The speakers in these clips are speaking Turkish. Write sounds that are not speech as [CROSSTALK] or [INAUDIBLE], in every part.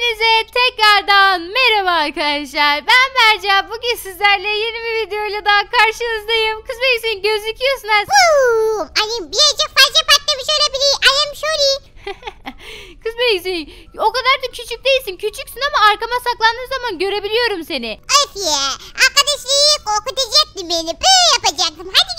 Hepinize tekrardan merhaba arkadaşlar. Ben Berca. Bugün sizlerle yeni bir videoyla daha karşınızdayım. Kız Beysin gözüküyorsun aslında. Ayım birazcık fazla patlamış olabilir. I am sorry. [LAUGHS] Kız Beysin o kadar da küçük değilsin. Küçüksün ama arkama saklandığın zaman görebiliyorum seni. Of ya. Arkadaşlık okutacaktı beni. Böyle yapacaktım. Hadi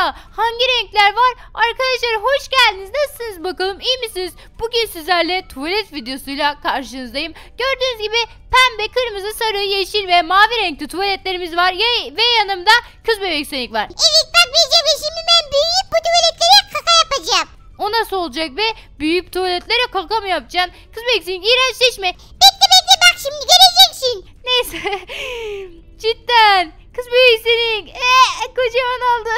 Burada hangi renkler var? Arkadaşlar hoş geldiniz. Nasılsınız bakalım? İyi misiniz? Bugün sizlerle tuvalet videosuyla karşınızdayım. Gördüğünüz gibi pembe, kırmızı, sarı, yeşil ve mavi renkli tuvaletlerimiz var. Ve yanımda kız bebek Sonic var. Evet bak Recep şimdi ben büyüyüp bu tuvaletlere kaka yapacağım. O nasıl olacak be? Büyüyüp tuvaletlere kaka mı yapacaksın? Kız bebek Sonic iğrençleşme. Bekle bekle bak şimdi göreceksin. Neyse. [LAUGHS] Cidden. Kız büyük Sonic. Ee, kocaman oldu. [LAUGHS]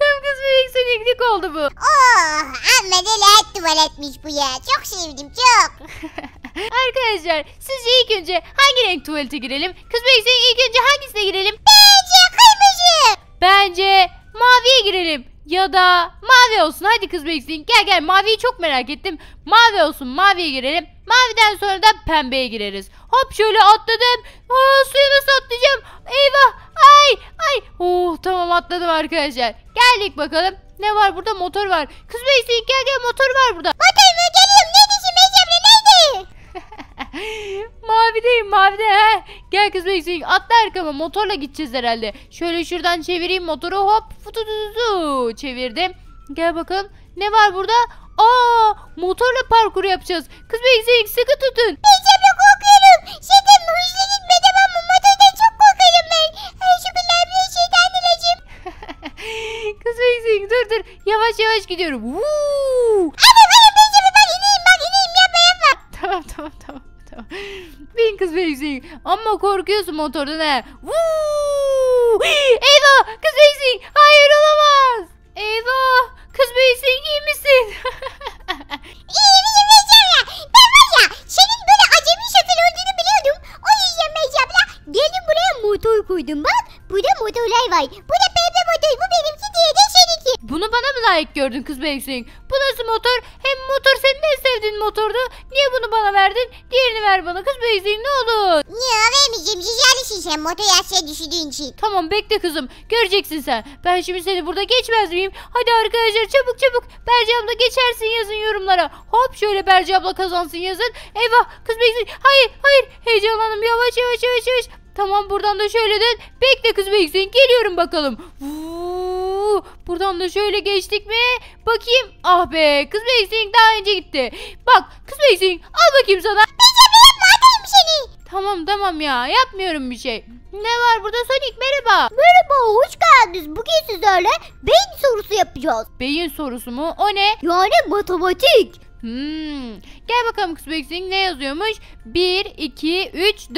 Tam kız büyük Sonic'lik oldu bu. [LAUGHS] Oh amma da layık tuvaletmiş bu ya. Çok sevdim çok. [LAUGHS] Arkadaşlar sizce ilk önce hangi renk tuvalete girelim? Kız büyük Sonic ilk önce hangisine girelim? Bence kırmızı. Bence maviye girelim ya da mavi olsun. Hadi kız Bexlin gel gel maviyi çok merak ettim. Mavi olsun maviye girelim. Maviden sonra da pembeye gireriz. Hop şöyle atladım. Aa, nasıl atlayacağım. Eyvah. Ay ay. Oh tamam atladım arkadaşlar. Geldik bakalım. Ne var burada? Motor var. Kız Beysin gel gel motor var burada. mavideyim mavide he. Gel kız Beysin atla arkama motorla gideceğiz herhalde. Şöyle şuradan çevireyim motoru hop futududu çevirdim. Gel bakalım ne var burada? Aa motorla parkur yapacağız. Kız Beysin sıkı tutun. Beysin korkuyorum. Şeyden hızlı gitme tamam mı? Motordan çok korkarım ben. Ay şu billahi bir şeytan ilacım. [LAUGHS] kız Beysin dur dur yavaş yavaş gidiyorum. Vuu Ama korkuyorsun motordan he. Vuu! Kız Beysin! Hayır olamaz! Eyvah! Kız Beysin iyi misin? [LAUGHS] İyi miyim Mecra abla? Ben böyle acemi şoför olduğunu O yüzden şey Mecra abla buraya motor koydum bak. Burada motorlar var. Bu da pembe motor. Bu benimki diye de seninki. Bunu bana mı layık gördün kız Beysin? Bu nasıl motor? Hem motor senin en sevdiğin motordu. Niye bunu bana verdin? yerini ver bana kız Beyza'yım ne olur. Ya vermeyeceğim cicalisin sen motor yaşlıya düşüdüğün için. Tamam bekle kızım göreceksin sen. Ben şimdi seni burada geçmez miyim? Hadi arkadaşlar çabuk çabuk Berce abla geçersin yazın yorumlara. Hop şöyle Berce abla kazansın yazın. Eyvah kız Beyza hayır hayır heyecanlandım yavaş yavaş yavaş yavaş. Tamam buradan da şöyle dön. Bekle kız Beyza'yım geliyorum bakalım. Vuuu. buradan da şöyle geçtik mi? Bakayım. Ah be kız Beyzing daha önce gitti. Bak kız Beyzing al bakayım sana. Tamam tamam ya yapmıyorum bir şey. Ne var burada Sonic merhaba. Merhaba hoş geldiniz. Bugün sizlerle beyin sorusu yapacağız. Beyin sorusu mu o ne? Yani matematik. Hmm. Gel bakalım kız Bexing ne yazıyormuş? 1, 2, 3, 4.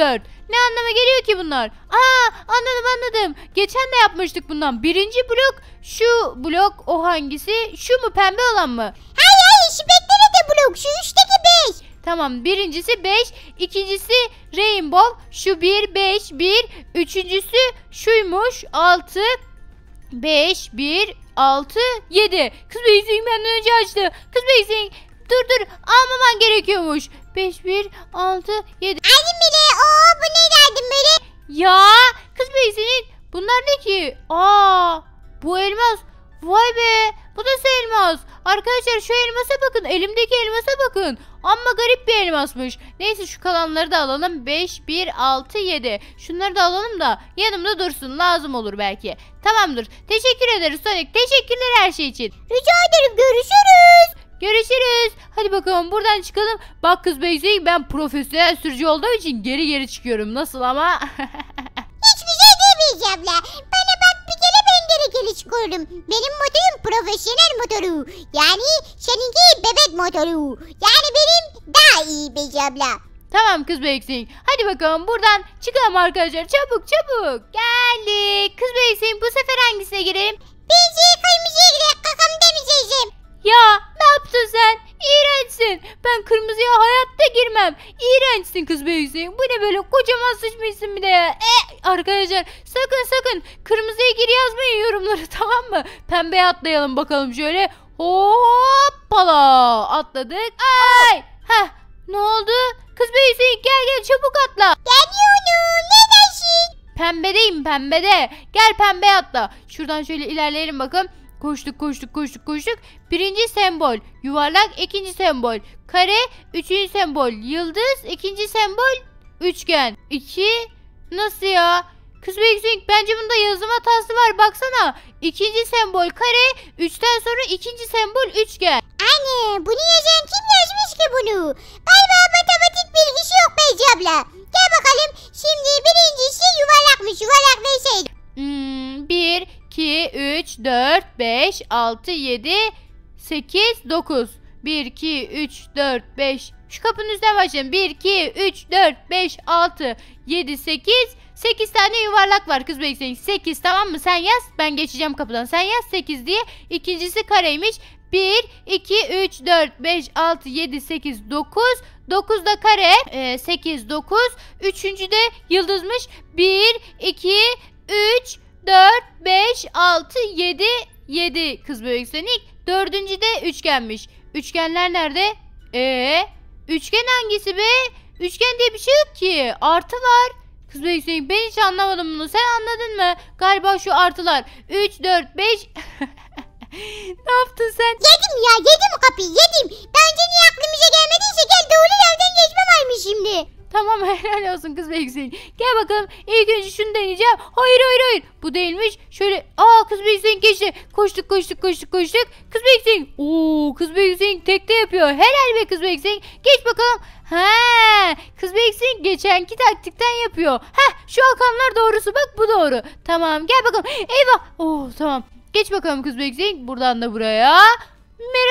Ne anlama geliyor ki bunlar? Aa anladım anladım. Geçen de yapmıştık bundan. Birinci blok şu blok o hangisi? Şu mu pembe olan mı? Hayır hayır şu de blok şu üstteki 5. Tamam birincisi 5, ikincisi rainbow. Şu 1, 5, 1. Üçüncüsü şuymuş 6, 5, 1, 6, 7. Kız Beyzing benden önce açtı. Kız Beyzing dur dur almaman gerekiyormuş. 5, 1, 6, 7. Aldım bile. Oo bu ne geldim böyle? Ya kız Beyzing bunlar ne ki? Aa bu elmas. Vay be bu da elmas? Arkadaşlar şu elmasa bakın. Elimdeki elmasa bakın. Ama garip bir elmasmış. Neyse şu kalanları da alalım. 5, 1, 6, 7. Şunları da alalım da yanımda dursun. Lazım olur belki. Tamamdır. Teşekkür ederiz Sonic. Teşekkürler her şey için. Rica ederim. Görüşürüz. Görüşürüz. Hadi bakalım buradan çıkalım. Bak kız Beyzey ben profesyonel sürücü olduğum için geri geri çıkıyorum. Nasıl ama? [LAUGHS] Hiçbir şey demeyeceğim la yanlış gördüm. Benim motorum profesyonel motoru. Yani seninki bebek motoru. Yani benim daha iyi Beci abla. Tamam kız Beksing. Hadi bakalım buradan çıkalım arkadaşlar. Çabuk çabuk. Geldik. Kız Beksing bu sefer hangisine girelim? Bence kırmızıya girelim. Kakam demeyeceğim. Ya ne yaptın sen? İğrençsin. Ben kırmızıya hayatta girmem. İğrençsin kız be Bu ne böyle kocaman sıçmışsın bir de ya. E, arkadaşlar sakın sakın kırmızıya gir yazmayın yorumları [LAUGHS] tamam mı? Pembeye atlayalım bakalım şöyle. Hoppala atladık. Ay. ha ne oldu? Kız be gel gel çabuk atla. Geliyorum. Ne dersin? Pembedeyim pembede. Gel pembe atla. Şuradan şöyle ilerleyelim bakalım. Koştuk koştuk koştuk koştuk. Birinci sembol yuvarlak ikinci sembol. Kare üçüncü sembol. Yıldız ikinci sembol üçgen. İki nasıl ya? Kız Beyzing bence bunda yazım hatası var baksana. İkinci sembol kare, üçten sonra ikinci sembol üçgen. Anne bunu yazan kim yazmış ki bunu? Galiba matematik bilgisi yok Beyci abla. Gel bakalım şimdi birincisi şey yuvarlakmış yuvarlak bir şey. Hmm, bir, 2, 3, 4, 5, 6, 7, 8, 9. 1, 2, 3, 4, 5. Şu kapının üstüne başlayalım. 1, 2, 3, 4, 5, 6, 7, 8. 8 tane yuvarlak var kız bekleyin. 8 tamam mı? Sen yaz. Ben geçeceğim kapıdan. Sen yaz 8 diye. İkincisi kareymiş. 1, 2, 3, 4, 5, 6, 7, 8, 9. 9 da kare. 8, ee, 9. Üçüncü de yıldızmış. 1, 2, 3, 4, 5, 6, 7, 7 kız bölü eksenik. Dördüncü de üçgenmiş. Üçgenler nerede? Ee, üçgen hangisi be? Üçgen diye bir şey yok ki. Artı var. Kız bölü eksenik ben hiç anlamadım bunu. Sen anladın mı? Galiba şu artılar. 3, 4, 5... ne yaptın sen? Yedim ya yedim kapıyı yedim. Bence niye aklımıza gelmediyse gel doğru yerden geçme varmış şimdi. Tamam [LAUGHS] helal olsun kız Beyzin. Gel bakalım ilk önce şunu deneyeceğim. Hayır hayır hayır. Bu değilmiş. Şöyle aa kız Beyzin geçti. Koştuk koştuk koştuk koştuk. Kız Beyzin. Oo kız Beyzin tekte yapıyor. Helal be kız Beyzin. Geç bakalım. Ha, kız Beyzin geçenki taktikten yapıyor. Ha, şu akanlar doğrusu bak bu doğru. Tamam gel bakalım. Eyvah. Oo tamam. Geç bakalım kız Beyzin. Buradan da buraya. Merhaba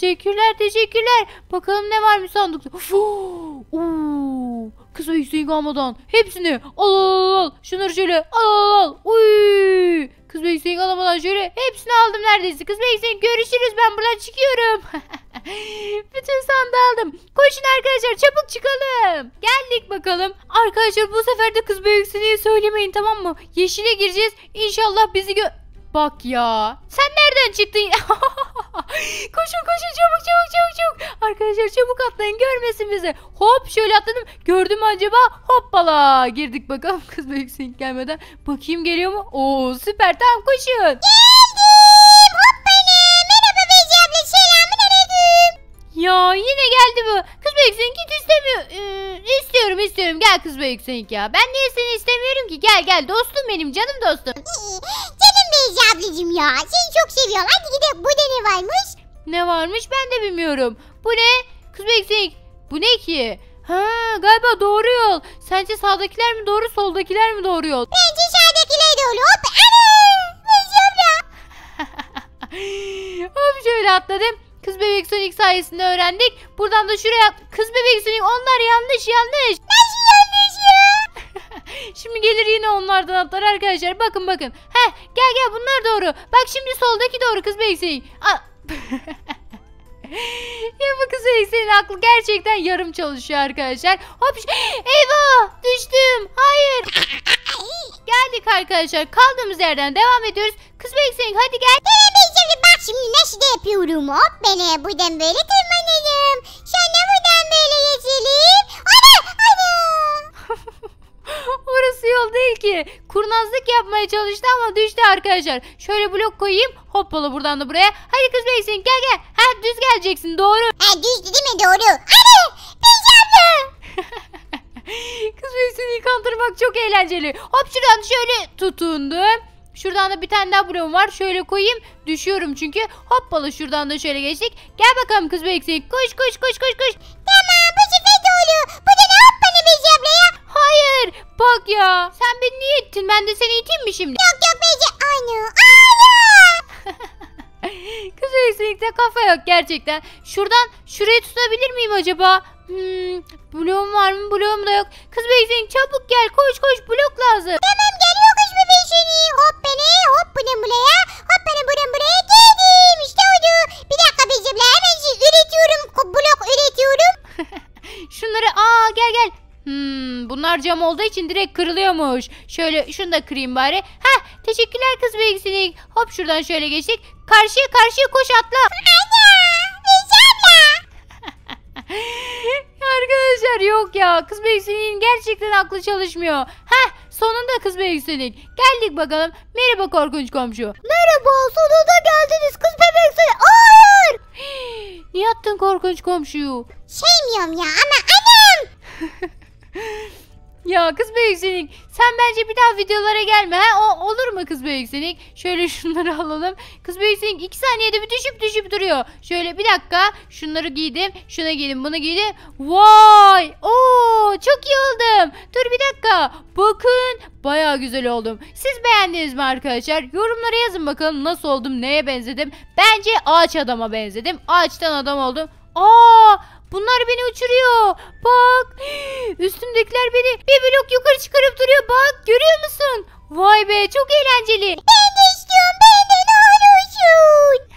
Teşekkürler teşekkürler. Bakalım ne varmış sandıkta. Oo, kız ve almadan hepsini al al al. Şunları şöyle al al al. Uy. Kız ve Hüseyin alamadan şöyle hepsini aldım neredeyse. Kız ve görüşürüz ben buradan çıkıyorum. [LAUGHS] Bütün sandığı aldım. Koşun arkadaşlar çabuk çıkalım. Geldik bakalım. Arkadaşlar bu sefer de kız ve söylemeyin tamam mı? Yeşile gireceğiz. İnşallah bizi gö... Bak ya. Sen nereden çıktın? [LAUGHS] koşun koşun çabuk çabuk çabuk çabuk. Arkadaşlar çabuk atlayın görmesin bizi. Hop şöyle atladım. Gördüm acaba? Hoppala. Girdik bakalım [LAUGHS] kız büyük gelmeden. Bakayım geliyor mu? Oo süper tamam koşun. Geldim. hop benim. Merhaba Beyci abla. Selamun aleyküm. Ya yine geldi bu. Kız büyük git istemiyor. Ee, istiyorum istiyorum. Gel kız büyük ya. Ben niye seni istemiyorum ki? Gel gel dostum benim canım dostum. Beyza ablacığım ya. Seni çok seviyorum. Hadi gidelim. Burada ne varmış? Ne varmış ben de bilmiyorum. Bu ne? Kız Beksik. Bu ne ki? Ha galiba doğru yol. Sence sağdakiler mi doğru soldakiler mi doğru yol? Bence sağdakiler doğru. Hop. Ana. Beyza abla. [LAUGHS] Hop şöyle atladım. Kız Bebek Sonic sayesinde öğrendik. Buradan da şuraya. Kız Bebek Sonic onlar yanlış yanlış. Ben Şimdi gelir yine onlardan atlar arkadaşlar. Bakın bakın. Heh gel gel bunlar doğru. Bak şimdi soldaki doğru kız Beyseyin. [LAUGHS] ya bu kız Beyseyin aklı gerçekten yarım çalışıyor arkadaşlar. Hop [GASPS] eyvah düştüm. Hayır. Geldik arkadaşlar. Kaldığımız yerden devam ediyoruz. Kız Beyseyin hadi gel. Gelemeyeceğim. Bak şimdi nasıl da yapıyorum. Hop beni buradan böyle tırmanıyorum. Kurnazlık yapmaya çalıştı ama düştü arkadaşlar. Şöyle blok koyayım. Hoppala buradan da buraya. Hadi kız Beysin gel gel. Ha düz geleceksin doğru. Ha düz değil mi doğru? Hadi pijamlı. [LAUGHS] kız Beysin'i kandırmak çok eğlenceli. Hop şuradan şöyle tutundum. Şuradan da bir tane daha blok var. Şöyle koyayım. Düşüyorum çünkü. Hoppala şuradan da şöyle geçtik. Gel bakalım kız Beysin. Koş koş koş koş koş. Tamam bu sefer doğru. Bu da ne hoppala Beysin ablaya. Hayır. Bak ya. Sen beni niye ittin? Ben de seni iteyim mi şimdi? Yok yok Bece. Anı. Anı. Kız kesinlikle kafa yok gerçekten. Şuradan şurayı tutabilir miyim acaba? Hmm, bloğum var mı? Bloğum da yok. Kız Beyzin çabuk gel. Koş koş blok lazım. Tamam geliyor kız bebeğin. Hop beni hop bunu buraya. Hop beni bunu buraya geldim. İşte oldu. Bir dakika Beyzimle hemen şey üretiyorum. Blok üretiyorum. [LAUGHS] Şunları aa gel gel. Hmm, bunlar cam olduğu için direkt kırılıyormuş. Şöyle şunu da kırayım bari. Ha teşekkürler kız bilgisinik. Hop şuradan şöyle geçtik. Karşıya karşıya koş atla. Anne. [LAUGHS] Arkadaşlar yok ya. Kız bilgisinik gerçekten aklı çalışmıyor. Ha sonunda kız bilgisinik. Geldik bakalım. Merhaba korkunç komşu. Merhaba sonunda geldiniz kız bebek seni. Hayır. [GASPS] Niye attın korkunç komşuyu? Sevmiyorum ya ama annem. [LAUGHS] Ya kız büyüksünük sen bence bir daha videolara gelme ha? O, olur mu kız büyüksünük? Şöyle [LAUGHS] şunları alalım. Kız büyüksünük iki saniyede bir düşüp düşüp duruyor. Şöyle bir dakika şunları giydim. Şuna giydim bunu giydim. Vay! ooo çok iyi oldum. Dur bir dakika. Bakın baya güzel oldum. Siz beğendiniz mi arkadaşlar? Yorumlara yazın bakalım nasıl oldum neye benzedim. Bence ağaç adama benzedim. Ağaçtan adam oldum. Aa Bunlar beni uçuruyor. Bak. Üstümdekiler beni bir blok yukarı çıkarıp duruyor. Bak görüyor musun? Vay be çok eğlenceli. Ben de istiyorum. Ben de ne olursun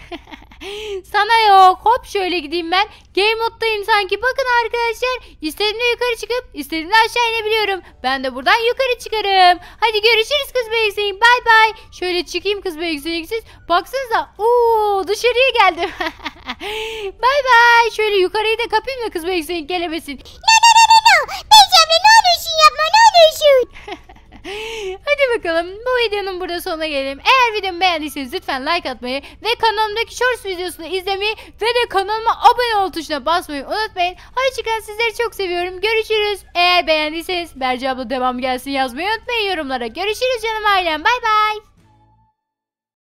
yok. Hop şöyle gideyim ben. Game moddayım sanki. Bakın arkadaşlar. İstediğimde yukarı çıkıp istediğimde aşağı inebiliyorum. Ben de buradan yukarı çıkarım. Hadi görüşürüz kız beygüseyin. Bay bay. Şöyle çıkayım kız beygüseyinsiz. Baksanıza. Oo dışarıya geldim. [LAUGHS] bay bay. Şöyle yukarıyı da kapayım da kız beygüseyin gelemesin. No no no no no. Beyeceğim sonuna gelelim. Eğer videomu beğendiyseniz lütfen like atmayı ve kanalımdaki shorts videosunu izlemeyi ve de kanalıma abone ol tuşuna basmayı unutmayın. Hoşçakalın sizleri çok seviyorum. Görüşürüz. Eğer beğendiyseniz Berce abla devam gelsin yazmayı unutmayın yorumlara. Görüşürüz canım ailem. Bay bay.